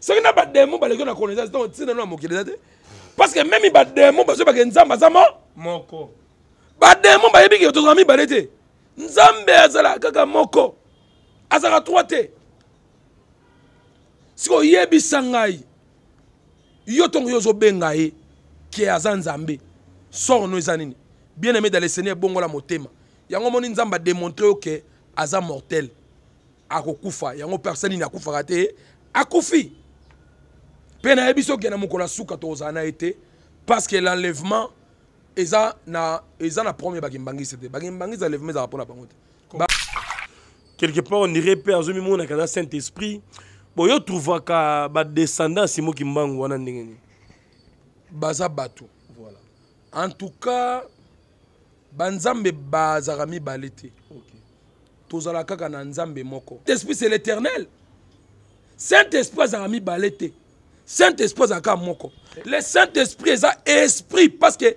soki na bademo baleki na kolonisa ntango ntina no na mokili eza te parce que meme bademo bazoyi bake nzambe aza mo moko bademo bayebi ke tozala mibale te nzambe azala kaka moko azalaka trois te soki oyebisa ngai yo ntongo yo ozobenga ye ke aza nzambe sorno eza nini bien aimé dans le seigneur ebongola motema yango moni nzambe ademontre yo ke aza mortel akokufa yango personne nini akufaka te akufi mpe nayebi soki na mokolo ya suka tokozala na ye te parce que l'enlèvement eza na eza na premier bakimbangisi te bakimbangisi enlèvement ezala mpo na bango te quelque part on dirait mpe azomimonaka aza saint esprit boyo otruvaka badescendant simoki mbangu wana ndenge nini baza bato voilà. en tout cas banzambe bazalaka mibale te okay. tozala kaka na nzambe moko esprit c'est l'éternel saint-esprit azalaka mibale te saint-esprit azalaka moko le saint-esprit eza esprit parce que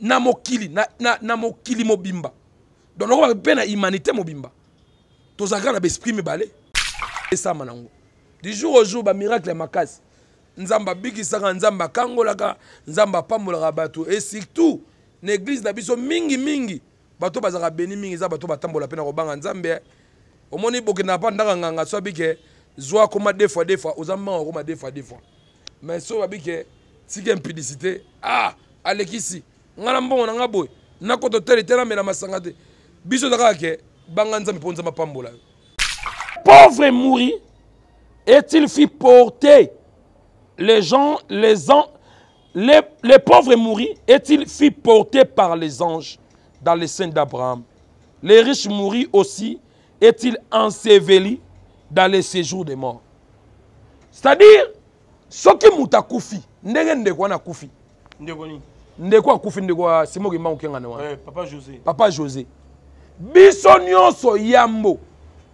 na mokili na, na, na mokili mobimba donoko mpe na humanité mobimba tozalaka na baesprit mibale esama nango du jour au jour bamiracle ya makasi nzambe abikisaka nzambe akangolaka nzambe apambolaka bato et surtout na église na biso mingimingi bato bazalaka beni mingi eza bato batambola mpe na kobanga nzambe omoni bokendaka mpa ndaka nganga so abike zwa comme deux fois deux fois oza mbango comme deux fois deux fois mais va babi ke tika impudicité ah alekisi ici. na mbongo na ngai boye nakota tele te namela masanga te banga nzambe mpo nzambe pauvre mourir est-il fit porter les gens les ans les, pauvres mourir est-il fit porter par les anges dans les seins d'Abraham les riches mourir aussi est-il enseveli dans les séjours des morts. C'est-à-dire, soki moto akufi ndenge ndeko wana akufi ndeko akufi ndeko simokimba okengana wana eh, papa josé papa biso so yambo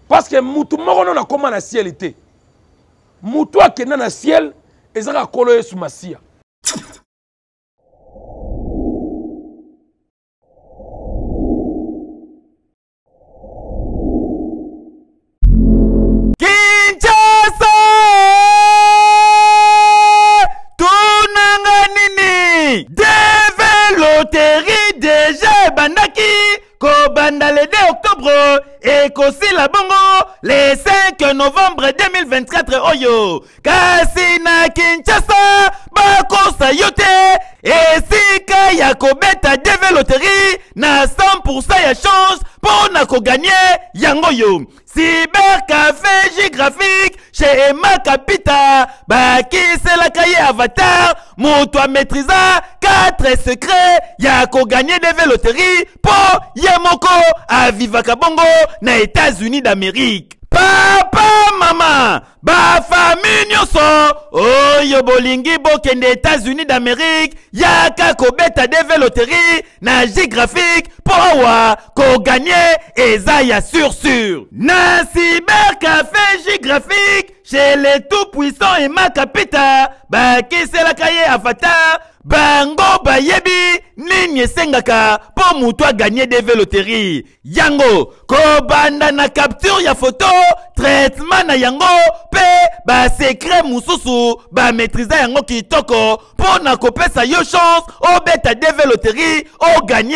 parce que mutu moko n'a akóma na siele te a akenda na ciel. Ezaka kaka kolo ma Banda le 2 octobre et aussi la bongo le 5 novembre 2024 oyo kasi na Kinshasa bakosa yo et esika ya kobeta deve loterie na pour ça, y a chance pour na gagner yango cyber café graphique chez qui c'est la cahier avatar moto maîtrisa 4 secrets ya gagner des des pour pour à Viva Kabongo na états-unis d'amérique papa maman famille nyonso oyo bolingi bokende états-unis d'amérique yaka kobeta deve loterie na géographique powa. Ko gagner ça ya sûr na cybercafe graphique chez les tout puissants et puissant qui c'est la kaye afata. bango bayebi nini Sengaka pour Moutoua gagner des véloteries yango kobanda na capture ya photo, traitement na yango secret mususu ba maîtriser yango kitoko Pour na yo chance obeta gagner o Ken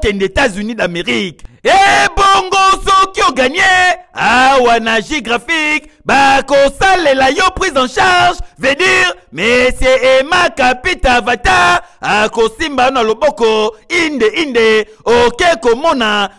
Ken états-unis d'amérique Eh Bongo soki gagné Ah wana Graphique bah, les yo prise en charge veut dire monsieur ma kapita Vata Ako Simba na loboko inde inde oke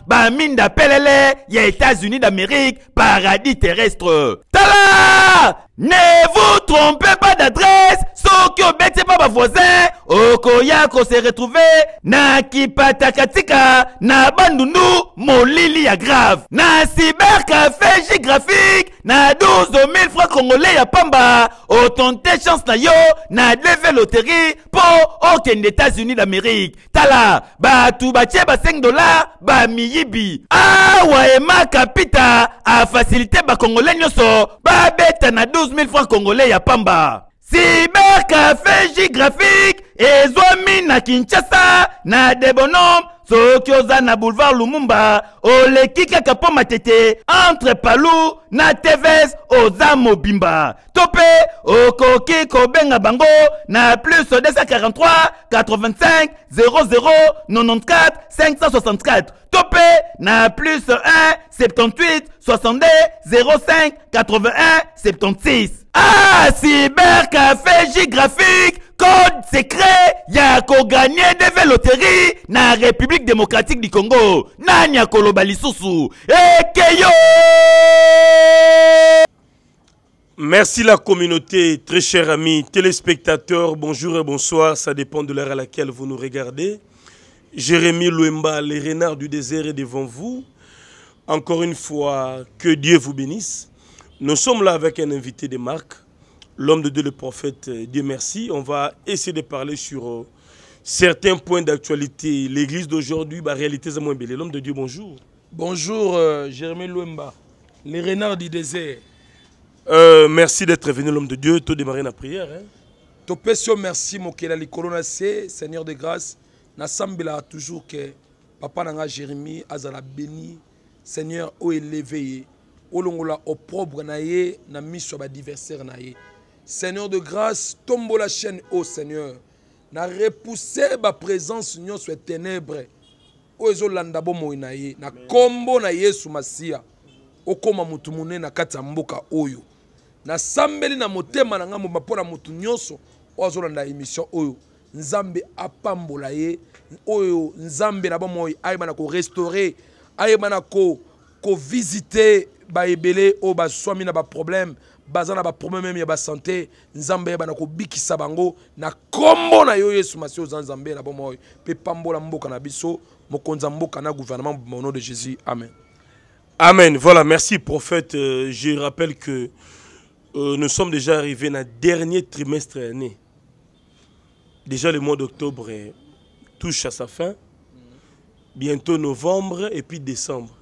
Ba Minda pelele ya états-unis d'amérique paradis terrestre tala ne vous trompez pas d'adresse soki Baba bavoisin okoya s'est retrouvé, na kipatakatika na bandundu molili ya grave na cyber fe géographique, na 12000 francs congolais ya pamba otonte chance na yo na leve loterie mpo okende états-unis d'amérique tala bato batie ba 5 dollars bamiyibi awa e ba congolais afasilite bakongolais ba babeta na 000 francs congolais ya pamba Cybercafé géographique et na kinshasa na debonom Sokyoza na boulevard lumumba Ole kaka matete entre Palou na tvs oza mobimba to mpe okoki bango na plus 243 85 00 94 564 Topé, na plus 1 78 62 05 81 76 ah, café géographique, code secret ya gagner des loteries, na république démocratique du congo nani akoloba lisusu eh, yo! Merci la communauté, très chers amis téléspectateurs, bonjour et bonsoir, ça dépend de l'heure à laquelle vous nous regardez. Jérémy Louemba, les renards du désert est devant vous. Encore une fois, que Dieu vous bénisse. Nous sommes là avec un invité de marque, l'homme de Dieu, le prophète, euh, Dieu merci. On va essayer de parler sur euh, certains points d'actualité. L'église d'aujourd'hui, la bah, réalité, c'est moins belle. L'homme de Dieu, bonjour. Bonjour, euh, Jérémy Louemba, les renards du désert. merci d'être venu, l'homme de Dieu. Tout démarrer la prière. Hein? merci mon Kélali seigneur de grâce toujours que papa na béni seigneur élevé olongola opprobre na ye na miso ya badiversaire na ye seigneur de grâce la chaîne o seigneur na repousse baprésence nyonso ya ténèbre oyo ezolanda bomoi na ye na kombo na yesu masiya okóma motu monene na kati ya mboka oyo na motema na nga mobimba mpo na motu nyonso oyo azolanda émission oyo nzambe apambola ye oyo nzambe na bomoi ayeba na korestaure ayeba na kovisite o ba swami na problème bazana na problème même ya ba santé nzambe ba na kobikisa bango na kombo na yo yesu masio nzambe na bomoi pe pambola mboka na biso mokonza mboka na gouvernement au nom de jésus amen amen voilà merci prophète euh, je rappelle que euh, nous sommes déjà arrivés na dernier trimestre de année déjà le mois d'octobre euh, touche à sa fin bientôt novembre et puis décembre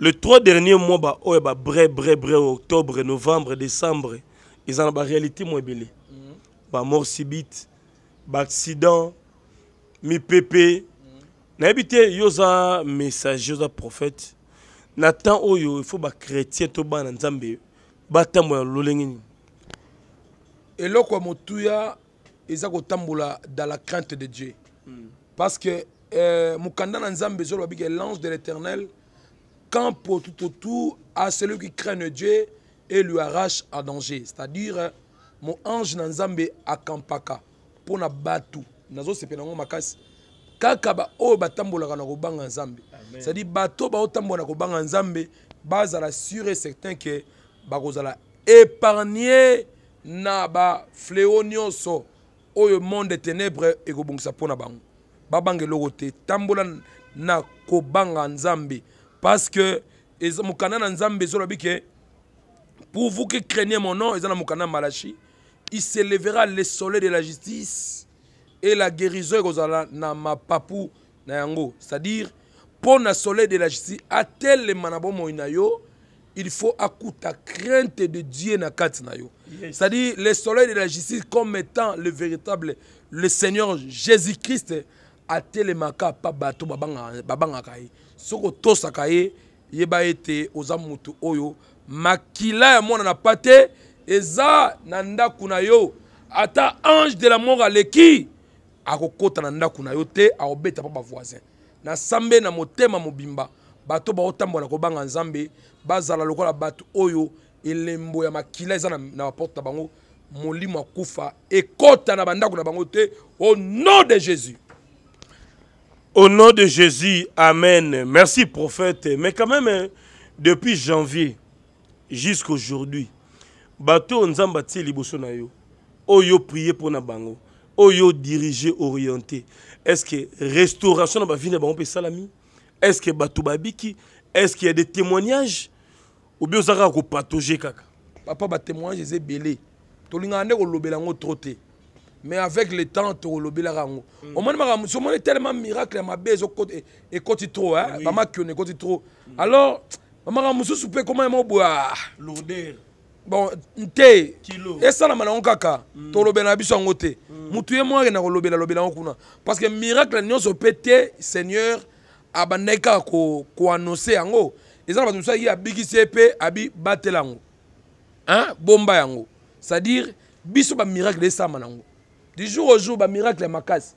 le trois dernier mois ba oyo oh, ba bre bre bre octobre novembre décembre eza na baréalité mo ebele mhm. bamort subite baaccident mipepe nayebi te yo oza messager oza prophète na temps oyo il faut bachrétien to bana nzambe batambola lolenge nini eloko ya motuya eza kotambola dans la crainte de dieu mm. parce que euh, mokanda na nzambe ezoloba bike l'ange de l'éternel mm. campe tout autour à celui qui craigne Dieu et lui arrache à danger. C'est-à-dire, mon ange Nanzambe akampaka pour na batu. Nazo sepela ngo makasi. Kaka ba o batambolaka na kobanga Nzambe. C'est-à-dire bato ba otambola na kobanga Nzambe bazala sûr et certain que bakozala épargné na ba au monde des monde ténèbre kobongsa pona bango. Babanga eloko te tambola na kobanga Nzambe parce que mokanda na nzambe ezolobi ke pour vous qui craignez mon nom ezana mukana malachi il s'élèvera le soleil de la justice et la guérison ekozala na mapapu na yango c'est-à-dire pour na soleil de la justice atelema tel il faut akuta crainte de dieu na kati na yo c'est-à-dire le soleil de la justice comme étant le véritable le seigneur jésus christ atelemaka pa babanga babanga kai. soki otosaka ye yeba ete oza motu oyo makila ya mwana na pa te eza na ndako na yo ata ange de la mort aleki akokɔta na ndako na yo te akobeta mpo bavoisin nasambe na motema mobimba bato baotambola kobanga nzambe bazala lokola bato oyo elembo ya makila eza na baporte na bango molimo akufa ekɔta na bandako na bango te au nom de jésus Au nom de Jésus, Amen. Merci prophète. Mais quand même, hein, depuis janvier jusqu'aujourd'hui, bateau nzamba tie Oyo prier pour na bango. Oyo diriger, orienter. Est-ce que restauration na venir vie na salami? Est-ce que bateau babiki? Est-ce qu'il y a des témoignages? Ou bien ozaka ko partager kaka. Papa ba témoignage ezebele. Tolinga ande mais avec le temps tokolobelaka yango omoni makambo est tellement miracle ma côté et côté trop hein, maman est côté trop alors maman bamakambo souper comment mon bois l'odeur bon te esalama nango kaka mm. tolobela na biso yango mm. te moi ye moko akenda kolobela lobela yango kuna parce que miracle on mpe te seigneur ko abandaki kaka koannonce yango eza na bato il y a ye mpe abi batela hein bomba yango c'est à dire biso bah, ça esalama nango du jour au jour bamiracle ya makasi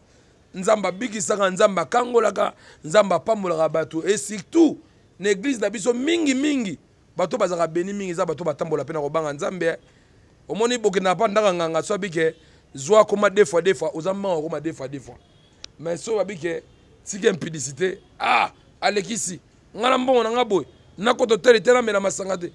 nzambe abikisaka nzambe akangolaka nzambe apambolaka bato e surtout na eglize na biso mingimingi bato bazalaka beni mingi eza bato batambola mpe na kobanga nzambe omoni bokendaka mpa ndaka nganga so abike zwa koma de fois de fois oza mbanga okoma de fois de fois mais so babike tika impudicité ah alekisi ngai na mbongo na ngai boye nakota tele te namela masanga te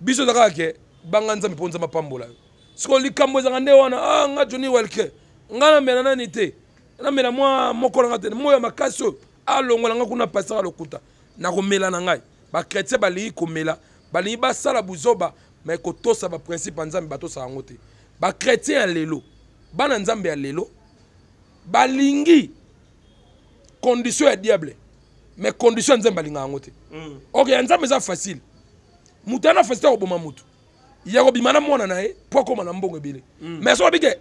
biso eza kaka ke banga nzambe mpo nzambe apambola yo sikoyo likambo ezalaka nde wana ah ngai joni welke ngai namela nani te namela mwa moko na ngai te moyo ya makasi oyo alongola ngai kuna pasaka lokuta nakomela na ngai bakretien balingi komela balingi basala buzoba mai kotosa baprincipe ya nzambe batosa yango te bakretien ya lelo bana nzambe ya lelo balingi condition ya diable mai condition ya nzambe balinga yango te mm. ok ya nzambe eza facile moto ana facilité ya koboma motu yakobima na mwana na ye po akóma na mbongo ebele mm. mais soki obike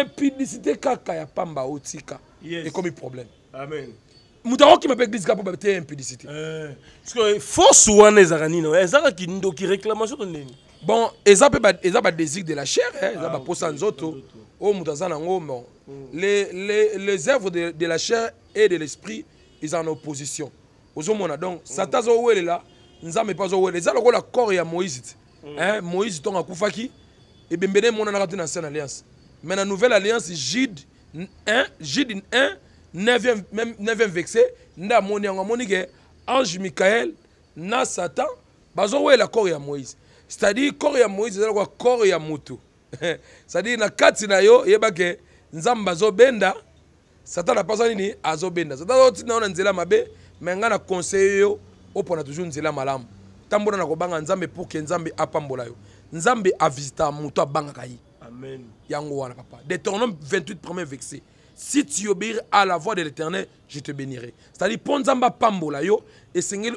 impudicité kaka ya pamba otika ekómi problème amen akokima mpe eglise kaka po te impudicité eh, force wana ezaka nini ezalaki ndoki réclamation to ndeni bon eza mpe eza de la chair hein, eza ah, baposa nzoto oyo moto oh, aza nango bon mm. les œuvres de la chair et de l'esprit eza en opposition ozomona donc mm. satan azowelela nzambe mpe azowelela eza lokola corps ya moïse Eh, moïse ntongo akufaki ebembele emonanaka te na ancienne alliance mais na nouvelle alliance jude 1 jude 1 9e vexé nde amoni yango amoni ke ange michael na satan bazowela corps ya moïse c'est-à-dire corps ya moïse ezala kwa corps ya motu c'est-à-dire na kati na yo yebake nzambe azobenda satan apasa nini azobenda satan azotinda yo na nzela mabe me ngai na conseille yo opona toujours nzela malamu Tambola na kobanga nzambe pour nzambe apambola yo nzambe muto abanga kai Amen. yango wana papa deutéronome 28 premier vexé si tu obéis à la voix de l'éternel je te bénirai c'est-à-dire ponzamba nzambe apambola yo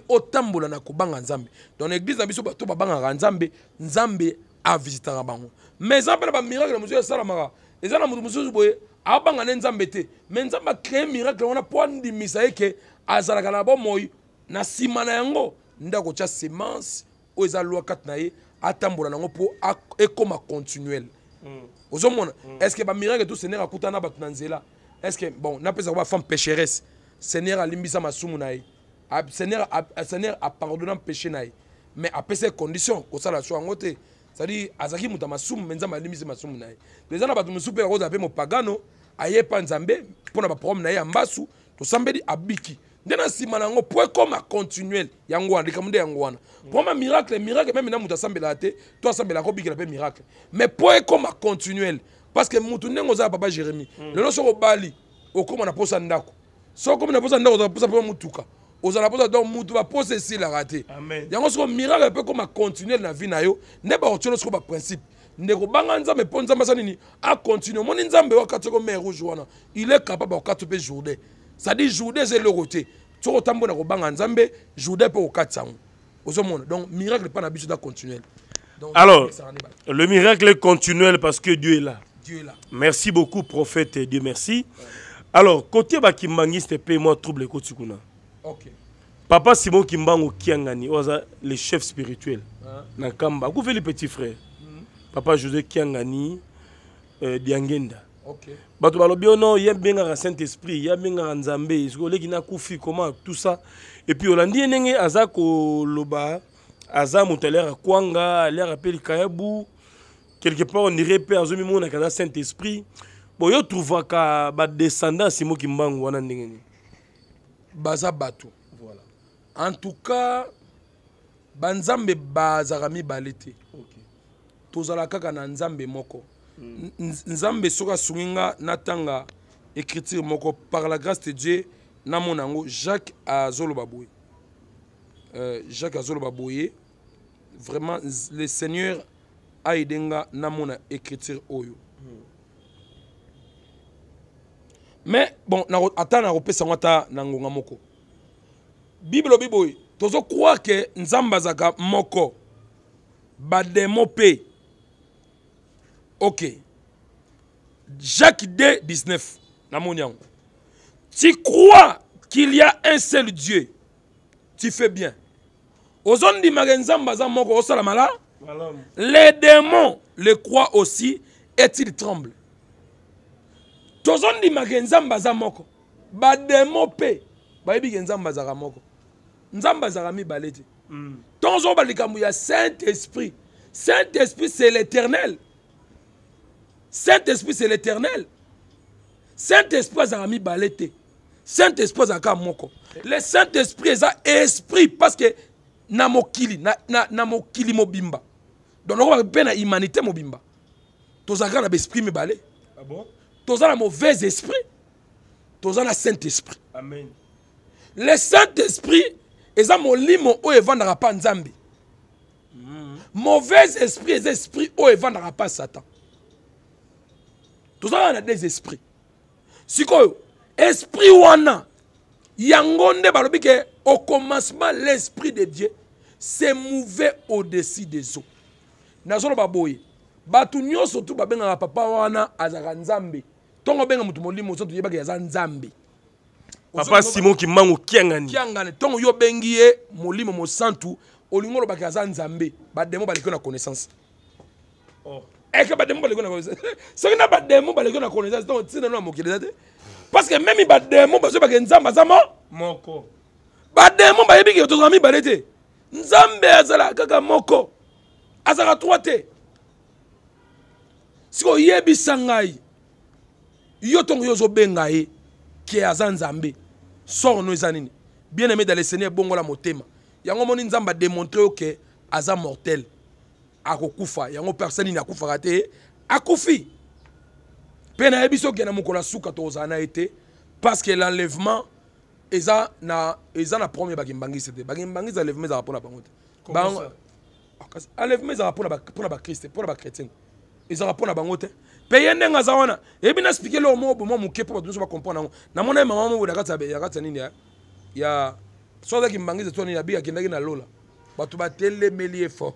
o tambola na kobanga nzambe Dans na église na biso bato babangaka nzambe nzambe visita bango mais eza mpe na miracle, na mosusu esalamaka eza na moto mosusu boye abanga ne nzambe te mais nzambe acréé miracle wana mpo andimisa misaye que azalaka na bomoi na yango ndako tia semence oyo eza lwa kati na ye atambola nango mpo ekóma continuel mm. ozomona mm. estce bamiracle tu seigneur akuta na bato na nzela estce bon napesaka bafemme pécheresse seigneur alimbisa masumu na ye seigneur apardonna péché na ye mais apesa condition kosala so yango te cestadire azalaki moto ya masumu me nzambe alimbisi masumu na ye eza na bato mosusu mpe akozala mpe mopagano ayepa nzambe mpo na baproblème na ye ya mbasu tosambeli abiki nde na nsima na yango po ekóma continuel yango wana likambo nde yango wana po mm. ma miracle miracle meme na moto asambelaka te to asambelaka obikela mpe miracle mais po ekóma continuel parce que motu ndenge ozala papa jérémi mm. lelo soki obali okóma na posa ndako soki okomi na posa ndako ozala posa mpe motuka ozala mposa donc mutu baposa esilaka te yango soko miracle mpe koma continuel na vie na yo nde bakotiolo soko baprincipe ndeko banga nzambe mpo nzambe asa nini acontinue omoni nzambe wakati oko mer rouge wana il est capable akokati mpe journée cest dit dire Jourdain eza eloko te na ko banga nzambe Jourdain mpe au yango ozomona donc miracle n'est pas biso da continuel alors le miracle est continuel parce que dieu est là dieu est là merci beaucoup prophète dieu merci ouais. alors côté bakimbangiste paye moi trouble côté kuna Ok. papa simon kimbango kiangani oyo aza le chef spirituel ah. Hein. na nkamba le petit frère mm mm-hmm. papa josé kiangani euh, diangenda bato balobi ono ye bengaka saint esprit ye bengaka nzambe soki oleki nakufi koma tout ça epuis olandi ye ndenge aza koloba aza moto aliaka kwanga aliaka mpe likayabu quelque part ondire mpe azomimonaka aza saint esprit bo yo trouvaka badescendant simoki mbangu wana ndenge nini baza bato voilà. en tout cas banzambe bazalaka mibale te okay. tozala kaka na nzambe moko nzambe soki asungi nga natanga écriture moko par la grâce de dieu namona yango jacques azoloba boye euh, jacques azoloba boye vraiment le seigneur aide nga namona écriture oyo mais bon ata nakopesa yango ata na ngonga moko bible lobi boye tozocroire ke nzambe azalaka moko bademo mpe ok jacques d 19 namoni tu crois qu'il y a un seul dieu tu fais bien ozondimaka nzambe aza moko osala mala les démons le croient aussi et ils tremblent tozondimaka nzambe aza moko bademo mpe bayebiki nzambe azalaka moko nzambe azalaka mibale te ntongo hmm. ozoba likambo ya saint esprit saint esprit c'est l'éternel Saint-Esprit, c'est l'éternel. Saint-Esprit, a ami balété. Saint-Esprit, a moko. Le Saint-Esprit, est esprit parce que namokili, mokili, na, na, mobimba. Donc, on va bien l'humanité humanité mobimba. Tous les grands esprit me balé. Ah bon? Tous les mauvais esprit. Tous les Saint-Esprit. Amen. Le Saint-Esprit, ils ont mon limo ou ils vendent pas Nzambi. Mhm. Mauvais esprit, les esprits ou ils pas Satan. tozalaka na des esprits sikoyo esprit wana yango nde balobi ke au commencement l'esprit de dieu se mouve au-dessus des eaux nazoloba boye bato nyonso tu babengaka papa wana azalaka nzambe ntongo obenga moto molimo so toyebaki aza nzambe papa simon kimangu kiangani kiangani ntongo yo obengi ye molimo mosantu olingi olobaki aza nzambe bademo baleki yo na connaissance oh. eke bademo baleki na soki na bademo baleki na colonisation ntango ntina no ya mokili eza te parce que meme bademo bazoyebake nzambe aza mo moko bademo bayebi ke tozala mibale te nzambe azala kaka moko azalaka trois te soki oyebisa ngai yo ntongo yo ozobenga ye ke aza nzambe sorno eza nini bien aimé dans le seigneur ebongola motema yango moni nzambe adémontre yo ke aza mortel akokufa yango persone nini akufaka te akufi mpe nayebi soki na mokolo ya suka tokozala na ye te parce que l'enlèvement eza na eza na premier bakimbangisi te bakimbangisi enlèvement ezala mpona bango te ah, enlèvement ezala mpona bakriste mpona bakretien ezala mpona bango te mpe ye ndenge aza wana yebi na explike leo moko bomwa moke mpo bato nyonso bacomprendre yango namona ye mama moko na kati ya nini ya so azaki mbangisi to nini abiki akendaki na lola bato batelemeli ye fort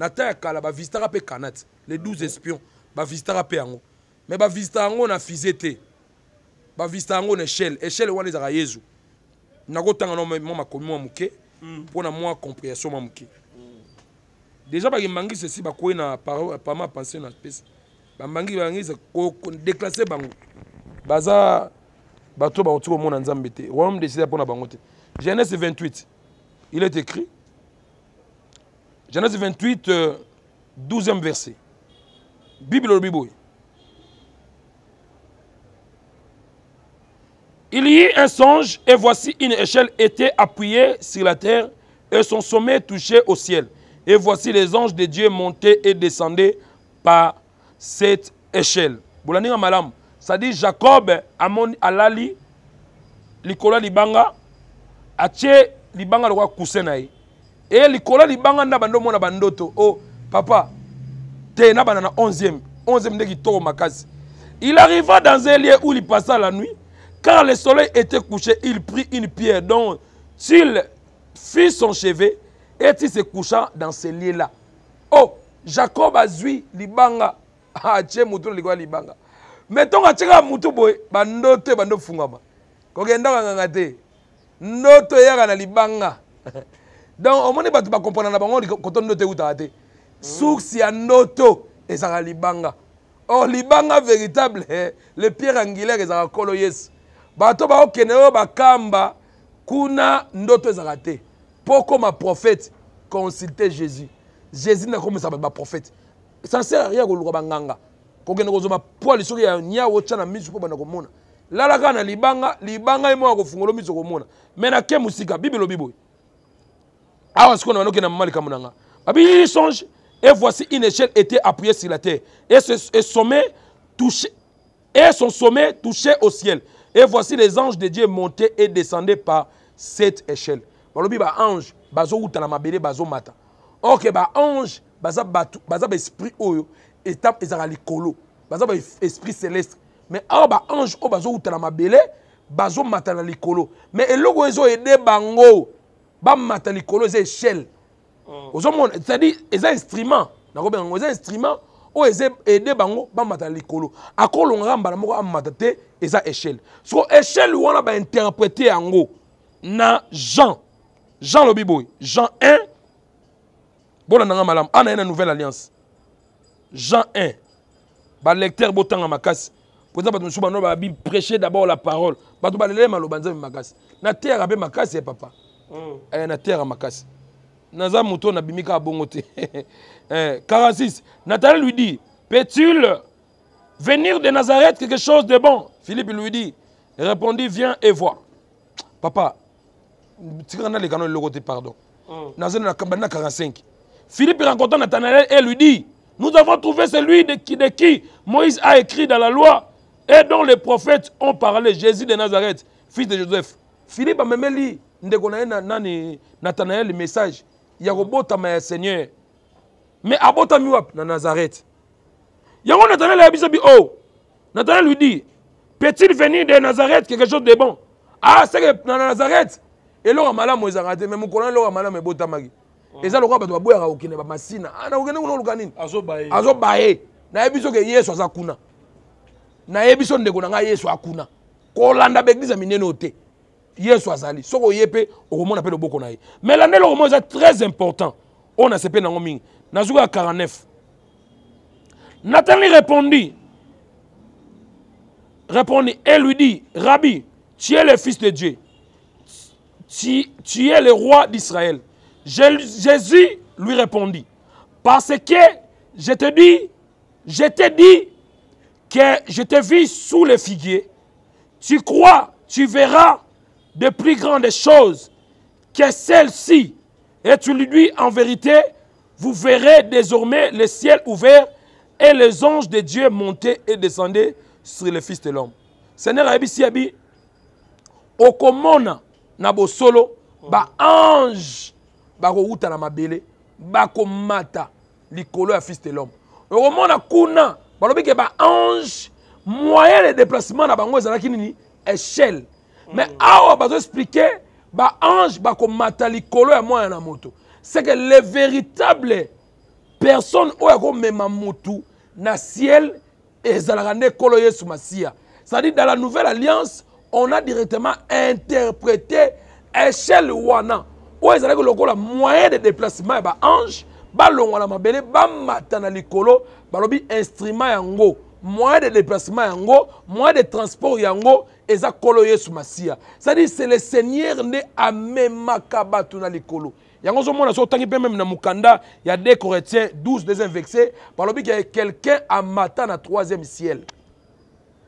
na temps ya kala bavisitaka mpe canate les 12 espions bavisitaka mpe yango me bavisita yango na fuse te bavisita yango na échelle échelle wana ezalaka yezu nakotanga na mwa makomi mwa moke mm. mpona mwa compréhension mwa moke déjà bakembangi ceci bakoyi na pama pensé na pesa bambangi bangisa kodeklase bango baza bato bakoti komona nzambe te royaume desida mpona bango te genèse 28 il est écrit Genèse 28, 12e verset. Bible au Bible. Il y eut un songe, et voici une échelle était appuyée sur la terre, et son sommet touchait au ciel. Et voici les anges de Dieu montaient et descendaient par cette échelle. ça dit Jacob Amon Alali, Nicolas Libanga, Ache Libanga le roi eye eh, likolo libanga na bando omona bandoto Oh papa te na bana na 11e 11e tourne ma makasi il arriva dans un lieu où il passa la nuit Quand le soleil était couché il prit une pierre dont il fit son chevet et il se coucha dans ce lieu là oh jacob azwi libanga atie motu moutou, likolo ya libanga me ntongo moutou, boy, boye bandoto fungama. ofungama kokendaka nganga te ndoto eyaka na libanga donc omoni bato bakomprendre na bango koto ndoto eutaka te source ya ndoto ezalaka libanga or oh, libanga véritable le pierre angulaire ezalaka nkolo yesu bato baokende oyo oh, bakamba kuna ndoto ezalaka te mpo okóma prophète consulte jésus jésus ndakomisa bato baprophète sansere rien koluka banganga kokende kozoma poil soki ya niawo otya na miso mpo banda komona lala kaka na libanga libanga ye moko ya kofungola miso komona me nake mosika bibelo biboye Awa ce qu'on a un mal comme on songe et voici une échelle était appuyée sur la terre et ce et sommet touché et son sommet touchait au ciel. Et voici les anges de Dieu montaient et descendaient par cette échelle. Balobi ba ange bazo utana mabele bazo mata. OK ba ange baza batu baza ba esprit haut, étape ezaka likolo. Baza ba esprit céleste. Mais ah, ba ange o bazo utana mabele bazo mata na likolo. Mais elogo ezo ede bango bamata likolo c'est échelle oh. c'est-à-dire un instrument nakobenga un instrument de bango bamata likolo mbala moko échelle So échelle wana interpréter na jean jean lobi jean 1 bolandanga malam ana une nouvelle alliance jean 1 botanga makasi prêcher d'abord la parole eh, papa une eh, terre n'a 46 eh, nathalie lui dit peut-il venir de nazareth quelque chose de bon philippe lui dit répondit viens et vois papa de pardon mm. na 45 philippe rencontre nathanaël et lui dit nous avons trouvé celui de qui, de qui Moïse a écrit dans la loi et dont les prophètes ont parlé, Jésus de Nazareth, fils de Joseph. Philippe a même dit, ndeko na ye nani nathanael message ya kobotama ya seigneur me abotami wapi na nazareth yango nathanael ayebisa bi o oh, nathanael lui dit peut-il venir de nazareth quelque chose de bon ah seke na nazareth eloko ya malamu ezalaka te me mokolo eloko ya malamu ebotamaki eza lokola bato baboyaka kokende bamasina ah, na kokende kuna koluka nini azoba ye nayebi soki yesu aza kuna nayebi so ndeko na ngai yesu akuna kolanda baeglize minene o te yesu azali Soko yepe, mpe okomona mpe loboko na mais l'année roman est très important On a ce pays dans le 49 nathan lui répondit répondit et lui dit rabbi tu es le fils de dieu tu, tu es le roi d'israël jésus lui répondit parce que je te dis je te dis. que je te vis sous le figuier tu crois tu verras de plus grandes choses que celle-ci, et tu lui dis en vérité, vous verrez désormais le ciel ouvert et les anges de Dieu monter et descendre sur le Fils de l'homme. Seigneur Abisi Abi, okomona na bosolo ba ange bakowuta na mabele bakomata likolo ya Fils de l'homme. okomona kuna balobiki ba ange moyen de déplacement na bango ezalaki nini échelle me awa bazoexplike baange bakomata likolo ya mwana na moto c'est que le véritable personne oyo akomema motu na ciel ezalaka nde nkolo yesu masiya c'est-à-dire dans la nouvelle alliance on a directement interprété échelle wana oyo ezalaki lokola moyen de déplacement ya baange balongwa na mabele bamata na likolo balobi instrument yango moyen de déplacement yango moyen de transport yango eza kolo yesu masiya cest à c'est le seigneur nde amemaka bato na likolo yango ozomona so tangi mpe na mukanda, ya 2 corinthiens 12 deuxième verset balobiki ya quelqu'un amata na troisième ciel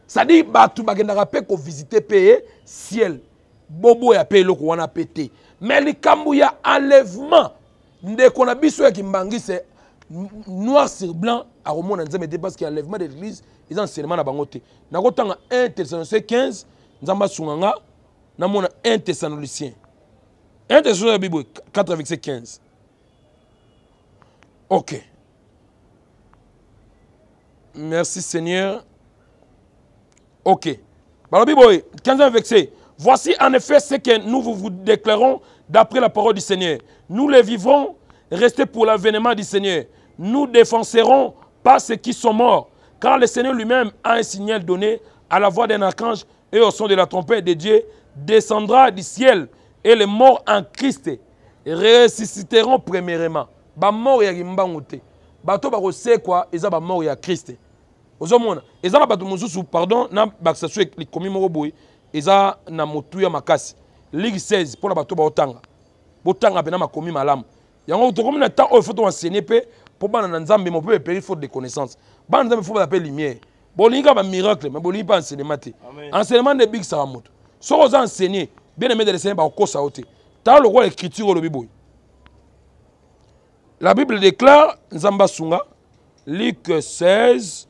c'est-à-dire bato bakendaka mpe kovisite mpe ye eh, ciel boboya mpe eloko wana mpe te mais kambu ya enlèvement ndeko na biso ya kimbangise, noir sur blanc dit parce enlèvement de l'église ont enseignement na Bangote. te 1 thessaloniciens 15 avons namona 1 thessalonicien 1 thessaloniciens 4 verset 15 ok merci seigneur ok 15 bah, verset voici en effet ce que nous vous, déclarons d'après la parole du seigneur nous les vivrons restez pour l'avènement du seigneur nous défoncerons pas ceux qui sont morts, car le Seigneur lui-même a un signal donné à la voix d'un archange et au son de la trompette de Dieu, descendra du ciel, et les morts en Christ ressusciteront premièrement. Ba mort ya Ba Bato ba quoi, eza ba mort ya Christ. Ozomona, eza na bato mosusu pardon na baksasu komi moko boy, eza na motu ya makasi. Ligue 16 pour la bato ba otanga. Botanga pe na makomi malamu. Yango komi na temps au faut to enseigner pe pour bana nous nzambe mopepe epeli faute de connaissance bana nzambe fo bazape lumière bolingi kaka bamiracle me bolingi mpe pas te enseignement de Big moto Si vous enseignez, bien aimé de lesenye bakokosa yo te tala lokola écriture olobi boye la bible déclare Nzamba Sunga, Luc 16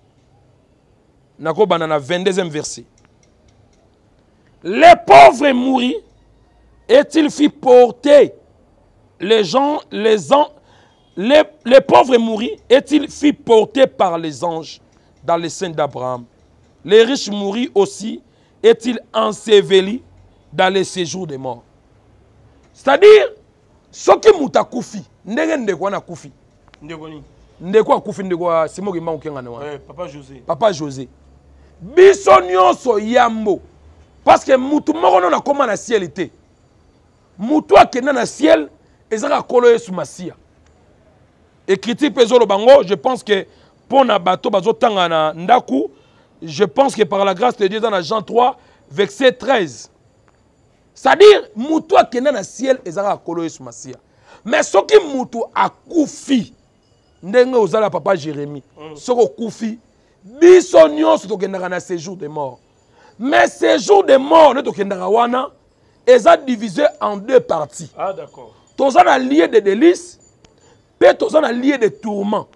Nako Banana, 22e verset les pauvres mourit et il fit porter les gens les ans les pauvres pauvre mourit il fait porter par les anges dans les seins d'Abraham. Les riches mourit aussi est-il enseveli dans les séjours des morts. C'est-à-dire, Ceux qui mouta koufi, ndenge ndeko na koufi. Ndekoni. Ndeko koufi ndeko c'est moi qui manque ngana papa José. Papa José. Biso so yambo. Parce que mutu moko na koma na ciel été. a akenda na ciel ezaka kolo Yesu Masia. Et critique le Bango, je pense que pour Nabato na Ndaku, je pense que par la grâce de Dieu dans la Jean 3, verset 13. C'est-à-dire, Moutou a na ciel ezara zara kolo masia, Mais ce qui Moutou a ndenge ozala papa Jérémie, ce mm. qui koufi, biso nyonso tokendaka na séjour de mort. Mais séjour de mort, ne tokendaka wana, ezat divisé en deux parties. Ah d'accord. Tozana lié des délices, mpe toza na de tourment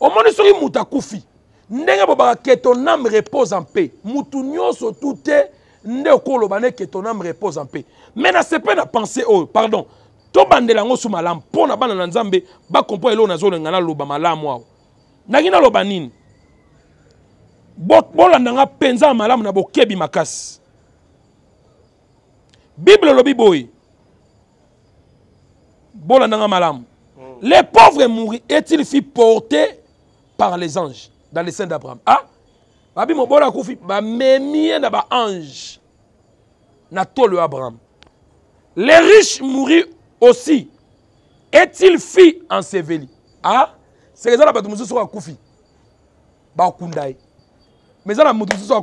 omoni soki moto akufi ndenge bolobaka ke ton âme repose en paix mutu nyonso toute te nde okoloba nde ke ton âme repose en paix se nasepe na pensé oh, pardon To yango so malamu mpo na bana na nzambe bakompo eloko nazolenga naloba malamu awa nangi naloba nini bolandanga nanga ya malam na bokebi makasi bible elobi boye nanga malam. Les pauvres mourir est-il fait porté par les anges dans les seins d'Abraham Ah ange na le Abraham. Les riches mourir aussi est-il fit enseveli Ah C'est les gens Ba kundai. Mais ça a mutu so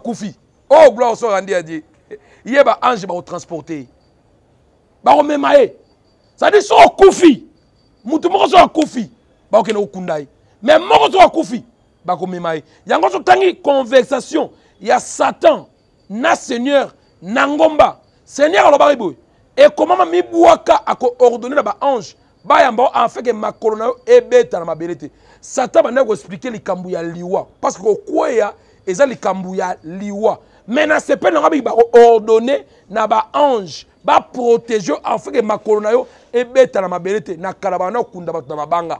Oh gloire se rendit à Il y a ba ange ba transporter. Ba memae. Ça dit kufi. mutu moko so akufi bakokende kokunda ye me moko so akufi bakomema ye yango so tangi conversation ya satan na seigneur na ngomba seigneur alobaki boye ekomama mibwaka akoordonne na baange bayamba o afeke makolo na yo ebeta na mabele te satan bandeki koexplike likambo ya liwa parceke kokweya eza likambo ya liwa me na sepe nango abiki bakoordonne na baange ba afin ke ma na yo ebeta na te na kala bana okunda bato na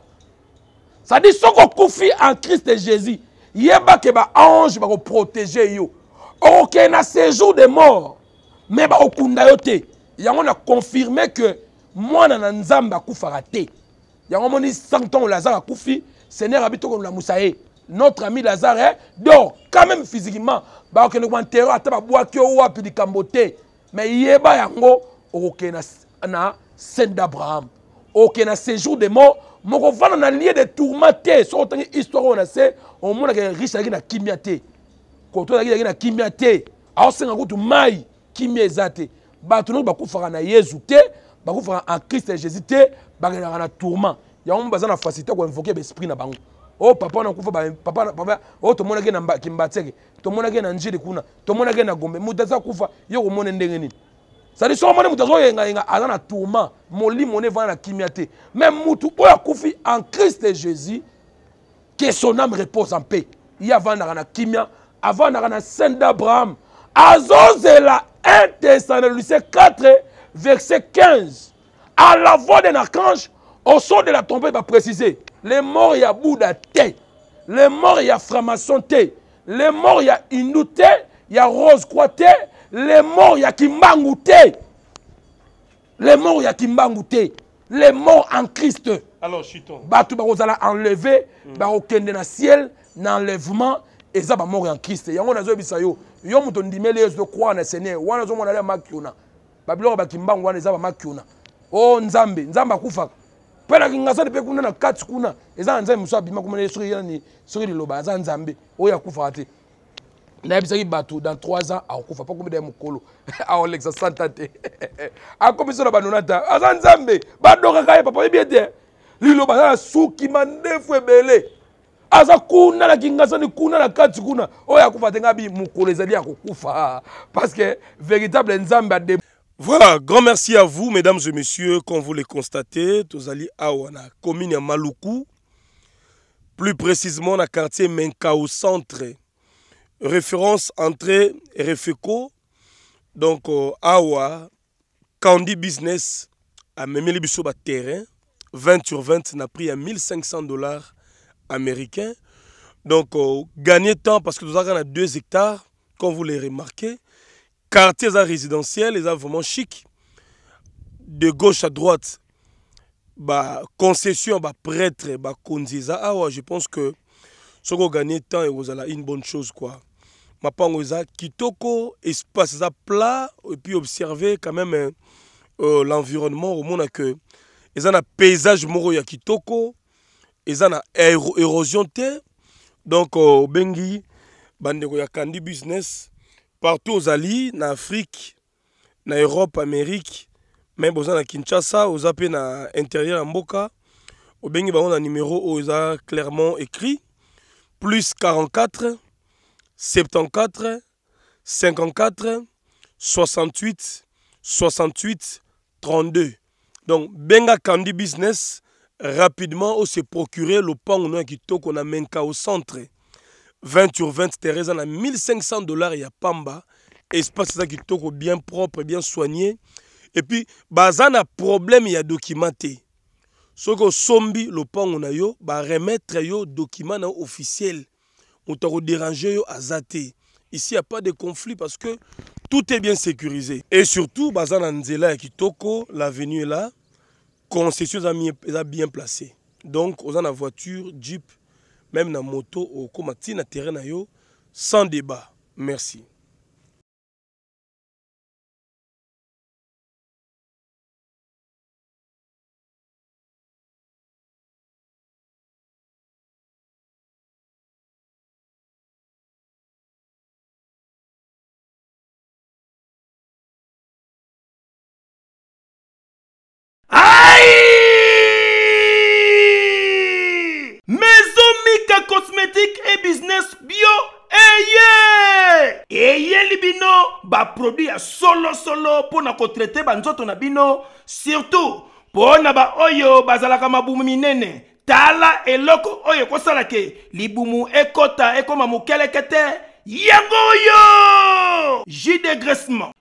ça dit soko okufi en christ jésus yeba ke ba protéger yo ok na séjour de mort me bakokunda yo te yango na confirme ke mwana na nzamba kufa te yango moni 100 ans lazare akufi seigneur abi la ye notre ami lazare donc quand même physiquement bakokende komanterreur ata babwaki yo wapi likambo kamboté me yeba yango okokende na scène d'abraham okende na séjour de mort mokovanda na lieu de tourment te soki otangi histoire oyo na se omonaka riche azalaki na kimia te koto azalaki na kimia te aosenga kutu mai kimia eza te bato nyonso bakufaka na yezu te bakufaka en kriste jésus te bakendaka na tourment yango mo baza na facilité ya koinvoke baesprit na bango Oh papa n'a kufa papa papa oh oyo tomonaki na kimbateke tomonaki na njiri kuna tomonaki na gombe moto aza kufa yo komone ndenge nini son soki omoni moto yenga yenga azana tourment moli one va na kimia même mutu o oyo akufi en christ jésus que son âme repose en paix a avandaka na kimia avant na saint d'abraham azozela 1 thessaloniciens 4 verset 15 à la voix d'un archange au son de la trompette va préciser les morts ya Bouddha te les morts y a Framasson les morts y ya Hindu y a Rose Croix les morts ya Kimbangu te les morts a Kimbangu te les morts en Christ alors chutons bato bakozala enlevé de na ciel na enlèvement en Christ. ya kriste yango nazoyebisa yo yo moto les de quoi en seigneur na, ozomona le ya makiona babiloko bakimbangu wana eza bamakiona oh nzambe nzambe kufa mpe na kingasani mpe kuna na kati kuna eza na nzambe mosu abima kuma soki ya nani soki liloba aza nzambe oyo akufaka te nayebisaki bato dans trois ans akokufa mpo komida ye mokolo aolekisa santa te akomiso na banonata aza nzambe badokaka ye papa oyebi ete eh? liloba aza na suki mandefu ebele aza kuna na kingasani kuna na kati kuna oyo akufa te ngabi mokolo ezali ya kokufa parce que véritable nzambe adem Voilà, grand merci à vous, mesdames et messieurs, comme vous le constatez, à Awana, commune à Maloukou, plus précisément dans le quartier Menkao Centre, référence entrée RFECO, donc euh, Awa, Candy Business, à Memeli terrain, 20 sur 20, n'a pris à 1500 dollars américains. Donc, euh, gagner temps parce que nous avons deux hectares, comme vous les remarquez quartier résidentiels, ils ont vraiment chic de gauche à droite bah, concession bah, prêtre, baprêtre bakonzi Ah ouais, je pense que qu'on gagne temps allez une bonne chose quoi mapango qui kitoko espace à plat et puis observer quand même hein, euh, l'environnement omona que ça, na paysage moro ya kitoko ça, na érosion terre donc obengi euh, bandeko ya kandi business partout aux Ali, en afrique en europe amérique même dans kinshasa aux l'intérieur à intérieur au mboka obengi numéro oyo clairement écrit plus 44 74 54 68 68 32 donc benga Candy business rapidement se procurer le le pan qu'on a au centre 20 sur 20 Teresa a 1500 dollars a pamba espace ça est bien propre bien soigné et puis problème, il problème a documenté soko sombi lopango na yo ba remettre yo document officiels. officiel otako déranger yo azaté. ici il n'y a pas de conflit parce que tout est bien sécurisé et surtout bazana a nzela qui kitoko l'avenue est là concession est bien placée donc on a la voiture jeep même la moto au à terrain sans débat merci produit solo solo pour na ba banzoto na bino surtout pour na baoyo bazalaka mabumu minene tala eloko oyo ekosala ke libumu ekota ekoma mokeleke te yango yo. jus de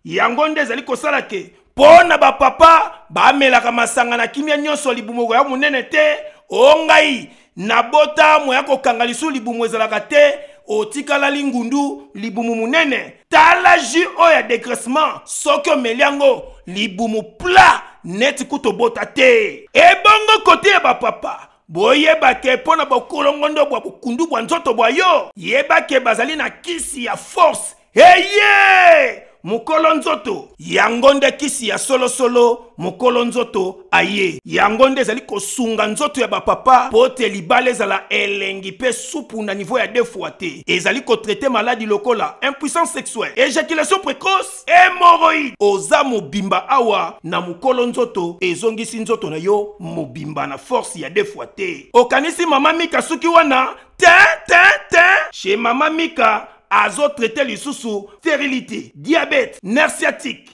yango nde ezali kosala ke ba papa ba melaka masanga na kimia nyonso libumu ya munene te o oh ngai nabota ya kanga lisu libumu ezalaka te otikalali ngundu libumu munene tala jus oyo ya degressement soki omeli yango libumu pla neti kutu obota te ebongo kote ya bapapa boyeba ke mpo na bokolongondo bwa bokundu bwa nzoto bwa yo yeba ke bazali na kisi ya force eye hey, yeah! mokolo nzoto yango nde kisi ya solo mokolo nzoto aye Yangonde nde ezali kosunga nzoto ya bapapa mpo te libala ezala elengi pe supu na nivo ya defoi te ezali maladi lokola impuissance sexuelle éjaculation précoce hémoroïde oza bimba awa na mokolo nzoto sinzoto nzoto na yo bimba na force ya defoi te okanisi mama mika sukiwana, wana te te te chez mama mika sous lisusu stérilité diabète nerf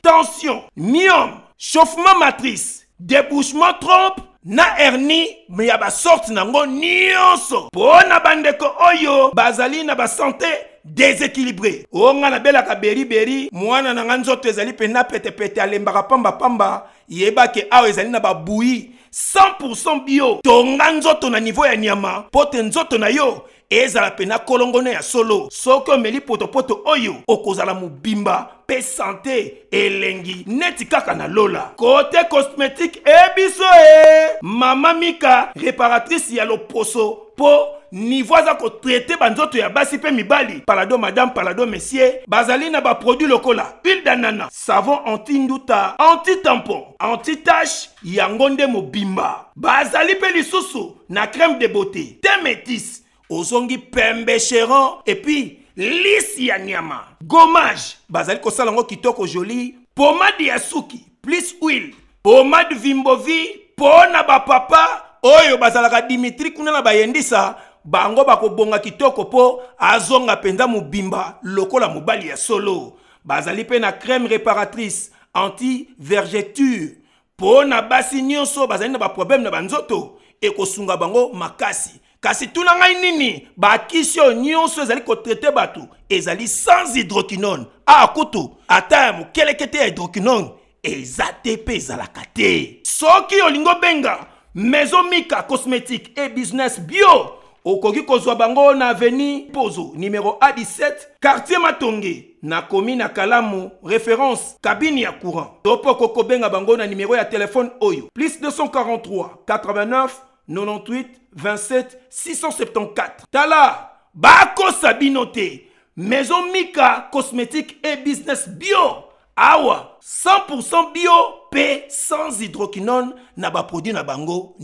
tension myome chauffement matrice débouchement trompe na hernie me yaba sorte nango nyonso so. na bandeko oyo bazali na santé déséquilibré o nga beri beri. mwana na tezali pe ezali pete pamba, pamba yeba ke awe ezali na bouillie. 100% bio tonga ton na niveau ya nyama pote tonayo. na yo ezala pena solo. ya solo soki omeli potopoto oyo okozala mobimba mpe sante elengi neti kaka lola kote cosmétique ebiso e mama mika réparatrice ya loposo mpo niveau aza kotraite banzoto ya basi mpe mibali palado madame palado messier, bazali na produit lokola pile danana savon anti-nduta anti-tampon anti-tache yangonde nde mobimba bazali mpe lisusu na crème de beauté te ozongi pembe Et puis lisi ya nyama gommage. bazali kosala yango kitoko joli pomade Yasuki plus huile pomade vimbovi Pona ba papa oyo bazalaka dimitri kuna na bayendisa bango bakobonga kitoko po, azonga mpenza bimba lokola mobali ya solo bazali mpe na crème réparatrice anti vergeture pona na basi nyonso bazali na baproblème na banzoto ekosunga bango makasi kasi tout ngai nini ni oyo nyonso ezali traiter batu, ezali sans hydroquinone a ah, akutu. à terme kete est hydroquinone eza te mpe ezalaka te soki olingo maison mika cosmétique et business bio ko kozwa bango na aveni pozo numéro a17 quartier Matongé na komi na kalamu référence cabine ya courant Topo koko benga bango na numéro ya oyo plus 243 89 98 27 674 tala Bako Sabinote, maison mika cosmétique et business bio awa 100% bio p sans hydroquinone na produit na bango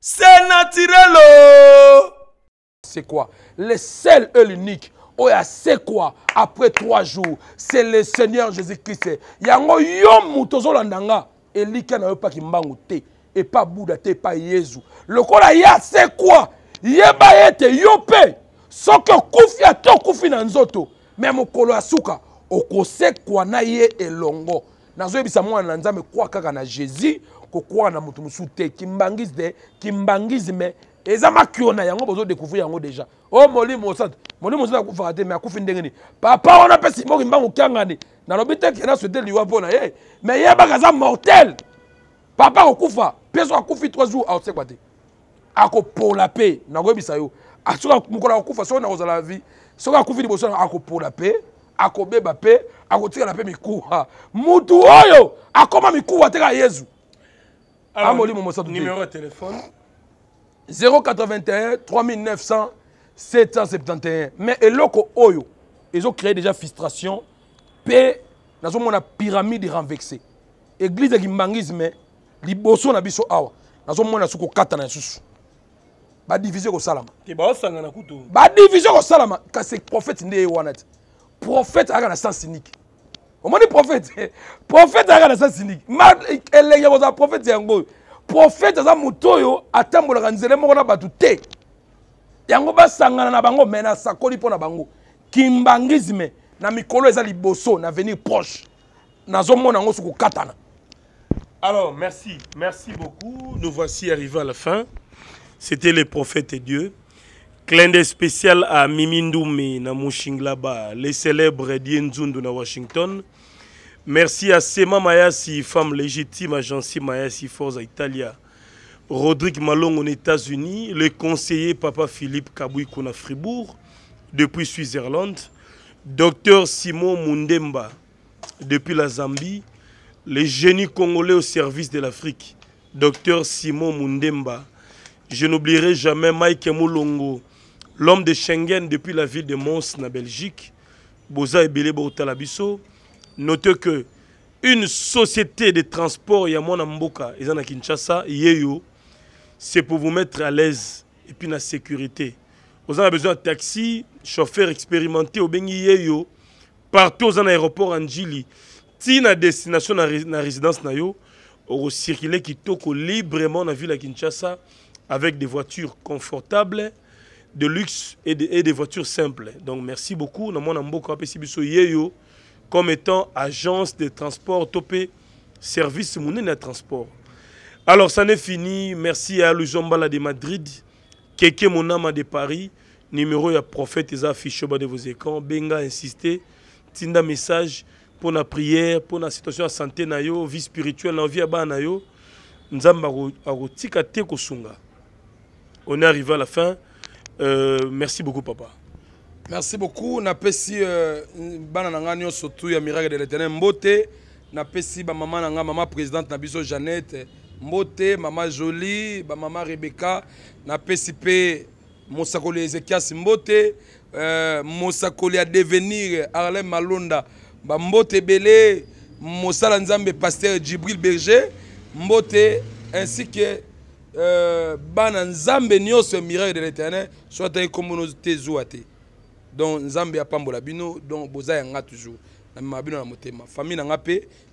c'est naturello oh! c'est quoi le seul et l'unique oh, c'est quoi? après trois jours c'est le seigneur jésus christ yango yom moto Et elika na yo te epai buda te epai yezu lokola ye asekwa yeba ye ete yo mpe soki okufi ate okufi na nzoto me mokolo ya suka okosekwa na ye elongo nazoyebisa mwana na nzambe kwa kaka na jésus kokwaka na moto mosusu te kimbangisme kimbangisme eza makio na yango bozodécouvrir yango déjà o oh, molimo osante molimo osante akufaka te me akufi ndenge nini papa wana mpe simoki mbango okiangani nalobi te kena swete liwa mpona ye me yebaka aza mortel papa kokufa mpeso akufi 3 jours aosekwa ah, te akopola mpe nakoyebisa yo ah, soki mokolo akokufa soki nakozala vi soki akufi liboso na akopola mpe akobeba mpe akotikala mpe mikuwa mutu oyo akoma mikuwa te ka yezu amolimo mosatu numéro de téléphone 081 3900 771 mais eloko ont créé déjà frustration Paix, mpe a pyramide renvexe église ya mais. liboso na biso awa nazomona soki kokatana ya susu badivise kosalama baosangana kutu badivise kosalama kasi prophète nde ye wana te prophète ayaka na sens unique omoni prophète prophète ayaka na sens unique ma elenge kozala prophète yango oyo prophète aza moto oyo atambolaka nzele moko na bato te yango basangana na bango me nasakoli mpo na bango kimbangisme na mikolo eza liboso na venir proche nazomona yango soki kokatana Alors, merci. Merci beaucoup. Nous voici arrivés à la fin. C'était les prophètes et Dieu. Clin des spécial à Mimindoumi Namushinglaba, les célèbres Dienzundu de Washington. Merci à Sema Mayasi, femme légitime, agence Mayasi Forza Italia. Rodrigue Malong aux États-Unis, le conseiller Papa Philippe Kabouikoun à Fribourg, depuis Suisse-Irlande. Docteur Simon Mundemba, depuis la Zambie. Les génies congolais au service de l'Afrique, docteur Simon Mundemba. Je n'oublierai jamais Mike Moulongo, l'homme de Schengen depuis la ville de Mons, en Belgique. Boza et Bélé Talabiso. Notez que une société de transport Yamona Mboka, Izana Kinshasa, Yeyo, c'est pour vous mettre à l'aise et puis la sécurité. Vous avez besoin de taxi, chauffeur expérimenté, au Bengi Yeyo, partout dans l'aéroport Angili à destination la résidence na yo circuler librement dans la ville de Kinshasa avec des voitures confortables de luxe et, des voitures simples. Donc merci beaucoup na avons beaucoup apesi biso comme étant agence de transport topé service de transport. Alors ça n'est fini, merci à Luzombala de Madrid, Keke Monama de Paris, numéro ya prophète Eza affiché de vos écrans, Benga insisté, Tinda message pour la prière, pour la situation de santé, la vie spirituelle, la vie à bas, nous avons On est arrivé à la fin. Euh, merci beaucoup, papa. Merci beaucoup. Euh, na pesi bananganyo surtout ya miracle de l'Éternel Mbote. Na pesi ba maman nanga maman présidente na biso Jeannette Mbote, maman Jolie, ba maman Rebecca. Na pesi pe Ezekias Mbote, euh, Mosakoli à devenir Arlem Malonda. Mbote Belé, Moussala Nzambe, pasteur Djibril Berger, Mbote, ainsi que euh, Bana Nzambe, miracle de l'éternel, soit un communauté Donc Nzambe a pambola bino, donc Boza yanga toujours. Na mabino motema. Famille nanga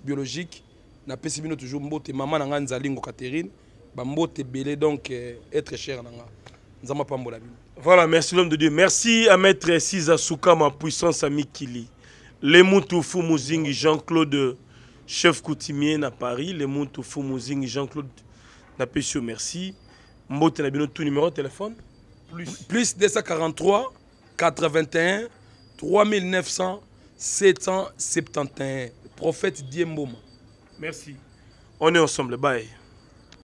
biologique, na pesi toujours Mbote, maman Nzalingo Catherine, Mbote donc euh, être cher nanga. Nzamba pambola bino. Voilà, merci l'homme de Dieu. Merci à Maître Siza ma puissance à Moutoufou Mouzing Jean-Claude, chef coutumier à Paris. Moutoufou Mouzing Jean-Claude, merci. Mbote tu tout numéro de téléphone Plus. Plus 243 81 3900 771. Prophète Diembouma. Merci. On est ensemble. Bye.